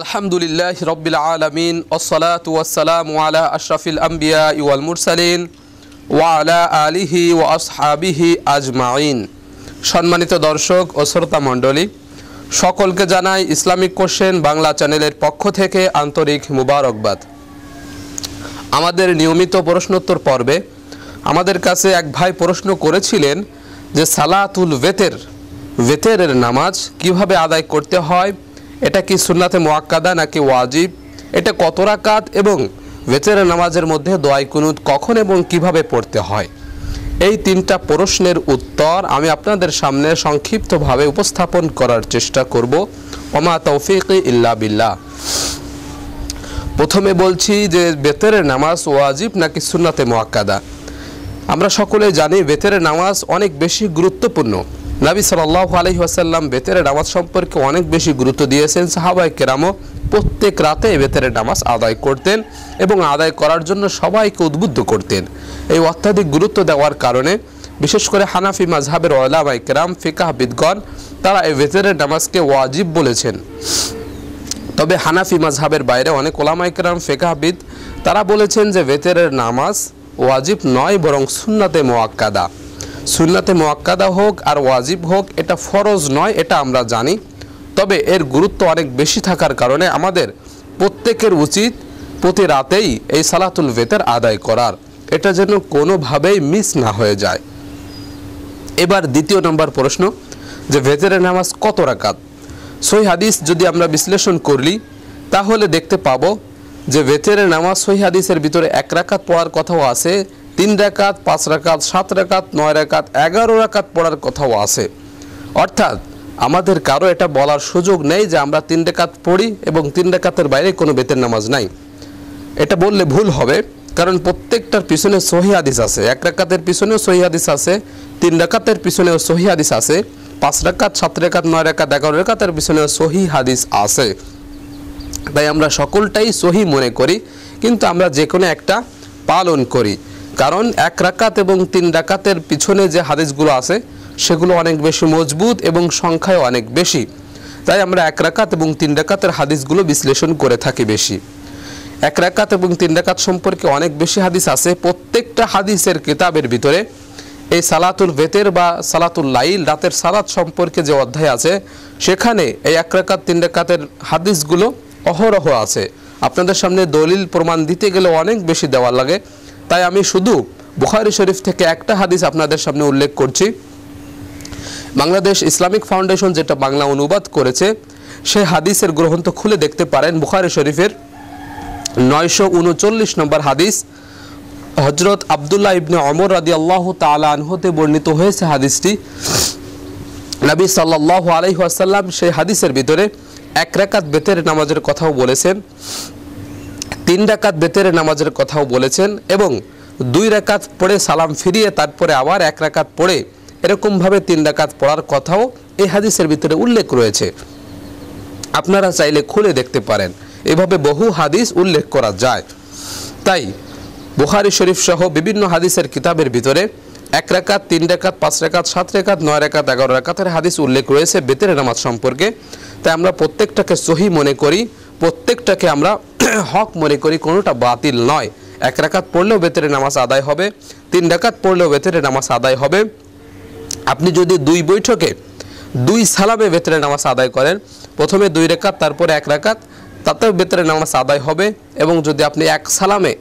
আলহামদুলিল্লাহ রবিল আলমিন ওসলাত ওয়াসালাম ওয়ালা আশরাফিল আম্বিয়া ইউল মুরসালিন ওয়ালা আলিহি ও আসহাবিহি আজমাইন সম্মানিত দর্শক ও শ্রোতা মণ্ডলী সকলকে জানাই ইসলামিক কোশ্চেন বাংলা চ্যানেলের পক্ষ থেকে আন্তরিক মুবারকবাদ আমাদের নিয়মিত প্রশ্নোত্তর পর্বে আমাদের কাছে এক ভাই প্রশ্ন করেছিলেন যে সালাতুল ভেতের ভেতের নামাজ কিভাবে আদায় করতে হয় এটা কি সুন্নাতে মোয়াক্কাদা নাকি ওয়াজিব এটা কত রাকাত এবং বেচের নামাজের মধ্যে দোয়াই কুনুদ কখন এবং কিভাবে পড়তে হয় এই তিনটা প্রশ্নের উত্তর আমি আপনাদের সামনে সংক্ষিপ্তভাবে উপস্থাপন করার চেষ্টা করব ওমা তৌফিক ইল্লা বিল্লাহ প্রথমে বলছি যে বেতেরের নামাজ ওয়াজিব নাকি সুন্নাতে মোয়াক্কাদা আমরা সকলে জানি বেতের নামাজ অনেক বেশি গুরুত্বপূর্ণ নাবি সাল্লাহ আলহি আসাল্লাম বেতের নামাজ সম্পর্কে অনেক বেশি গুরুত্ব দিয়েছেন সাহাবাই কেরামও প্রত্যেক রাতে বেতের নামাজ আদায় করতেন এবং আদায় করার জন্য সবাইকে উদ্বুদ্ধ করতেন এই অত্যাধিক গুরুত্ব দেওয়ার কারণে বিশেষ করে হানাফি মাজহাবের ওলামা কেরাম ফিকাহ বিদগণ তারা এই বেতের নামাজকে ওয়াজিব বলেছেন তবে হানাফি মাঝহাবের বাইরে অনেক ওলামা ইকরাম ফেকাহবিদ তারা বলেছেন যে বেতের নামাজ ওয়াজিব নয় বরং সুন্নাতে মোয়াক্কাদা সুন্নাতে মোয়াক্কাদা হোক আর ওয়াজিব হোক এটা ফরজ নয় এটা আমরা জানি তবে এর গুরুত্ব অনেক বেশি থাকার কারণে আমাদের প্রত্যেকের উচিত প্রতি রাতেই এই সালাতুল বেতের আদায় করার এটা যেন কোনোভাবেই মিস না হয়ে যায় এবার দ্বিতীয় নম্বর প্রশ্ন যে ভেতরের নামাজ কত রাকাত সই হাদিস যদি আমরা বিশ্লেষণ করলি তাহলে দেখতে পাবো যে ভেতরের নামাজ সই হাদিসের ভিতরে এক রাকাত পড়ার কথাও আছে তিন রেখাত পাঁচ রেখাত সাত রেখাত নয় রেখাত এগারো রেখাত পড়ার কথাও আছে অর্থাৎ আমাদের কারো এটা বলার সুযোগ নেই যে আমরা তিন রেখাত পড়ি এবং তিন রেখাতের বাইরে কোনো বেতের নামাজ নাই এটা বললে ভুল হবে কারণ প্রত্যেকটার পিছনে সহি হাদিস আছে এক রেখাতের পিছনেও সহি হাদিস আছে তিন রেখাতের পিছনেও সহি হাদিস আছে পাঁচ রেখাত সাত রেখাত নয় রেখাত এগারো রেখাতের পিছনেও সহি হাদিস আছে তাই আমরা সকলটাই সহি মনে করি কিন্তু আমরা যে কোনো একটা পালন করি কারণ এক রাকাত এবং তিন রাকাতের পিছনে যে হাদিসগুলো আছে সেগুলো অনেক বেশি মজবুত এবং সংখ্যায় অনেক বেশি তাই আমরা এক রাকাত এবং তিন রাকাতের হাদিসগুলো বিশ্লেষণ করে থাকি বেশি এক রাকাত এবং তিন রাকাত সম্পর্কে অনেক বেশি হাদিস আছে প্রত্যেকটা হাদিসের কিতাবের ভিতরে এই সালাতুল বেতের বা সালাতুল লাইল রাতের সালাত সম্পর্কে যে অধ্যায় আছে সেখানে এই এক রাকাত তিন রাকাতের হাদিসগুলো অহরহ আছে আপনাদের সামনে দলিল প্রমাণ দিতে গেলে অনেক বেশি দেওয়া লাগে তাই আমি শুধু বুখারি শরীফ থেকে একটা হাদিস আপনাদের সামনে উল্লেখ করছি বাংলাদেশ ইসলামিক ফাউন্ডেশন যেটা বাংলা অনুবাদ করেছে সে হাদিসের গ্রন্থ খুলে দেখতে পারেন বুখারি শরীফের নয়শো উনচল্লিশ নম্বর হাদিস হজরত আবদুল্লাহ ইবনে অমর রাদি আল্লাহ আনহতে বর্ণিত হয়েছে হাদিসটি নবী সাল্লাহ আলহিহাসাল্লাম সেই হাদিসের ভিতরে এক রেকাত বেতের নামাজের কথাও বলেছেন তিন রাকাত বেতের নামাজের কথাও বলেছেন এবং দুই রাকাত পড়ে সালাম ফিরিয়ে তারপরে আবার এক রাকাত পড়ে এরকমভাবে তিন রাকাত পড়ার কথাও এই হাদিসের ভিতরে উল্লেখ রয়েছে আপনারা চাইলে খুলে দেখতে পারেন এভাবে বহু হাদিস উল্লেখ করা যায় তাই বুহারি শরীফ সহ বিভিন্ন হাদিসের কিতাবের ভিতরে এক রেখাত তিন রেখাত পাঁচ রেখাত সাত রেখাত নয় রেখাত এগারো রেখাতের হাদিস উল্লেখ রয়েছে বেতের নামাজ সম্পর্কে তাই আমরা প্রত্যেকটাকে সহি মনে করি প্রত্যেকটাকে আমরা হক মনে করি কোনোটা বাতিল নয় এক রাকাত পড়লেও ভেতরে নামাজ আদায় হবে তিন রাকাত পড়লেও ভেতরে নামাজ আদায় হবে আপনি যদি দুই বৈঠকে দুই সালামে ভেতরে নামাজ আদায় করেন প্রথমে দুই রেখাত তারপরে এক রাকাত তাতেও বেতরে নামাজ আদায় হবে এবং যদি আপনি এক সালামে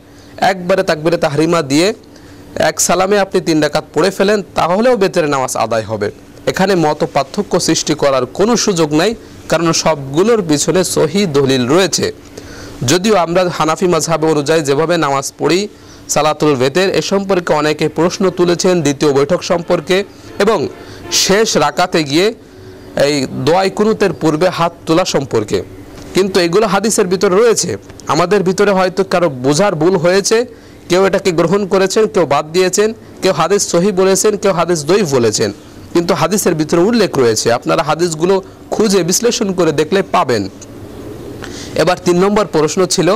একবারে তাকবিরে তাহরিমা দিয়ে এক সালামে আপনি তিন ডাকাত পড়ে ফেলেন তাহলেও বেতরে নামাজ আদায় হবে এখানে মত পার্থক্য সৃষ্টি করার কোনো সুযোগ নাই কারণ সবগুলোর পিছনে সহি দলিল রয়েছে যদিও আমরা হানাফি মাঝহাবে অনুযায়ী যেভাবে নামাজ পড়ি সালাতুল বেতের এ সম্পর্কে অনেকে প্রশ্ন তুলেছেন দ্বিতীয় বৈঠক সম্পর্কে এবং শেষ রাকাতে গিয়ে এই দোয়াই কুনুতের পূর্বে হাত তোলা সম্পর্কে কিন্তু এগুলো হাদিসের ভিতরে রয়েছে আমাদের ভিতরে হয়তো কারো বোঝার ভুল হয়েছে কেউ এটাকে গ্রহণ করেছেন কেউ বাদ দিয়েছেন কেউ হাদিস সহি বলেছেন কেউ হাদিস দৈব বলেছেন কিন্তু হাদিসের ভিতরে উল্লেখ রয়েছে আপনারা হাদিসগুলো খুঁজে বিশ্লেষণ করে দেখলে পাবেন এবার তিন নম্বর প্রশ্ন ছিল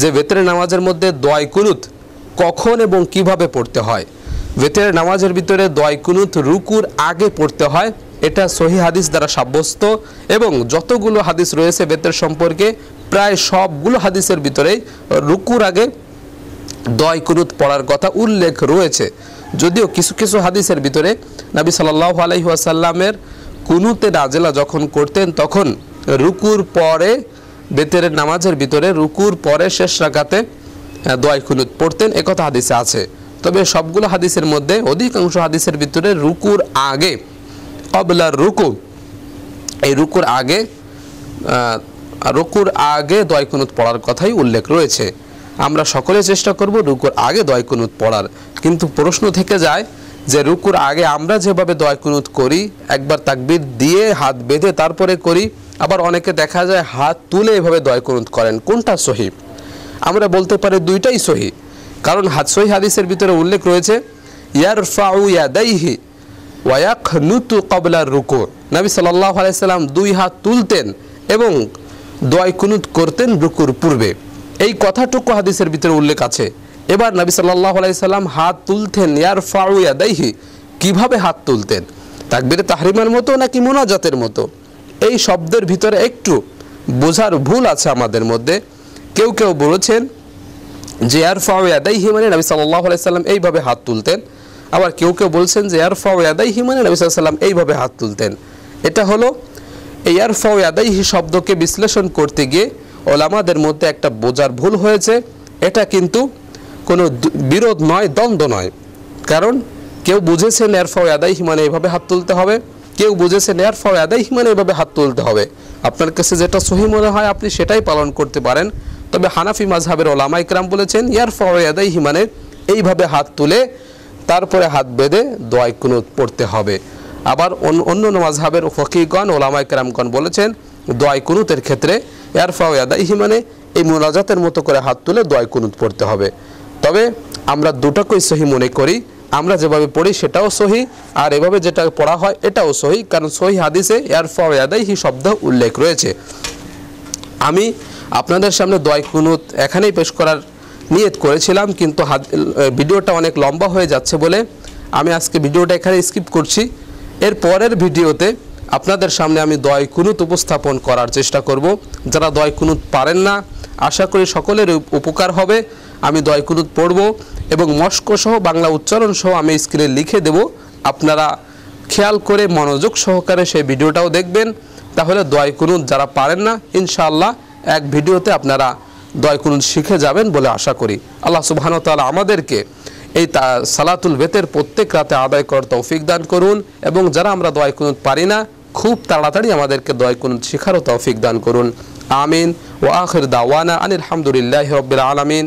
যে ভেতরে নামাজের মধ্যে দয় কুনুত কখন এবং কিভাবে পড়তে হয় ভেতরে নামাজের ভিতরে দয় কুনুত রুকুর আগে পড়তে হয় এটা সহি হাদিস দ্বারা সাব্যস্ত এবং যতগুলো হাদিস রয়েছে বেতের সম্পর্কে প্রায় সবগুলো হাদিসের ভিতরেই রুকুর আগে দয় কুনুত পড়ার কথা উল্লেখ রয়েছে যদিও কিছু কিছু হাদিসের ভিতরে নাবি সাল্লাহ আলহিহাসাল্লামের কুনুতে নাজেলা যখন করতেন তখন রুকুর পরে বেতের নামাজের ভিতরে রুকুর পরে শেষ রাখাতে দোয়াই কুনুত পড়তেন একথা হাদিসে আছে তবে সবগুলো হাদিসের মধ্যে অধিকাংশ হাদিসের ভিতরে রুকুর আগে কবলার রুকু এই রুকুর আগে রুকুর আগে দোয়াই কুনুত পড়ার কথাই উল্লেখ রয়েছে আমরা সকলে চেষ্টা করব রুকুর আগে দোয়াই কুনুত পড়ার কিন্তু প্রশ্ন থেকে যায় যে রুকুর আগে আমরা যেভাবে দোয়াই কুনুত করি একবার তাকবির দিয়ে হাত বেঁধে তারপরে করি আবার অনেকে দেখা যায় হাত তুলে এভাবে দয় করুন করেন কোনটা সহি আমরা বলতে পারি দুইটাই সহি কারণ হাত সহি হাদিসের ভিতরে উল্লেখ রয়েছে ইয়ার ফাউ ইয়াদাইহি ওয়াক নুতু কবলার রুকু নবী সাল্লাহ আলাইসাল্লাম দুই হাত তুলতেন এবং দয় কুনুত করতেন রুকুর পূর্বে এই কথাটুকু হাদিসের ভিতরে উল্লেখ আছে এবার নবী সাল্লাহ আলাইসাল্লাম হাত তুলতেন ইয়ার ফাউ ইয়াদাইহি কীভাবে হাত তুলতেন তাকবিরে তাহরিমের মতো নাকি মোনাজাতের মতো এই শব্দের ভিতরে একটু বোঝার ভুল আছে আমাদের মধ্যে কেউ কেউ বলেছেন যে আর ফাওয়াদাই হিমানে নবী সাল্লাহ আলাইসাল্লাম এইভাবে হাত তুলতেন আবার কেউ কেউ বলছেন যে আর ফাওয়াদাই হিমানে নবী সাল্লাম এইভাবে হাত তুলতেন এটা হলো এই আর হি শব্দকে বিশ্লেষণ করতে গিয়ে ওলামাদের মধ্যে একটা বোঝার ভুল হয়েছে এটা কিন্তু কোনো বিরোধ নয় দ্বন্দ্ব নয় কারণ কেউ বুঝেছেন এরফাও আদাই মানে এইভাবে হাত তুলতে হবে কেউ বুঝেছে নেয়ার ফর আদায় হিমান এভাবে হাত তুলতে হবে আপনার কাছে যেটা সহি মনে হয় আপনি সেটাই পালন করতে পারেন তবে হানাফি মাজহাবের ওলামা ইকরাম বলেছেন ইয়ার ফর আদায় হিমানের এইভাবে হাত তুলে তারপরে হাত বেঁধে দোয়াই কুনুত পড়তে হবে আবার অন্য মাঝহাবের ফকিগণ ওলামা ইকরামগণ বলেছেন দোয়াই কুনুতের ক্ষেত্রে এয়ার ফর আদায় হিমানে এই মোনাজাতের মতো করে হাত তুলে দোয়াই কুনুত পড়তে হবে তবে আমরা দুটাকেই সহি মনে করি আমরা যেভাবে পড়ি সেটাও সহি আর এভাবে যেটা পড়া হয় এটাও সহি কারণ সহি হাদিসে এর ফয়াদাই হি শব্দ উল্লেখ রয়েছে আমি আপনাদের সামনে দয় কুনুত এখানেই পেশ করার নিয়ত করেছিলাম কিন্তু ভিডিওটা অনেক লম্বা হয়ে যাচ্ছে বলে আমি আজকে ভিডিওটা এখানে স্কিপ করছি এর পরের ভিডিওতে আপনাদের সামনে আমি দয় কুনুত উপস্থাপন করার চেষ্টা করব যারা দয় কুনুত পারেন না আশা করি সকলের উপকার হবে আমি দয় কুনুত পড়ব এবং মস্কো সহ বাংলা উচ্চারণ সহ আমি স্ক্রিনে লিখে দেব আপনারা খেয়াল করে মনোযোগ সহকারে সেই ভিডিওটাও দেখবেন তাহলে দয় কুনুন যারা পারেন না ইনশাআল্লাহ এক ভিডিওতে আপনারা দয় কুনুন শিখে যাবেন বলে আশা করি আল্লাহ তালা আমাদেরকে এই তা সালাতুল বেতের প্রত্যেক রাতে আদায় কর তৌফিক দান করুন এবং যারা আমরা দয় কুনুদ পারি না খুব তাড়াতাড়ি আমাদেরকে দয় কুনুদ শেখারও তৌফিক দান করুন আমিন ও আখির দাওয়ানা আনিল হামদুলিল্লাহ রবিল আলমিন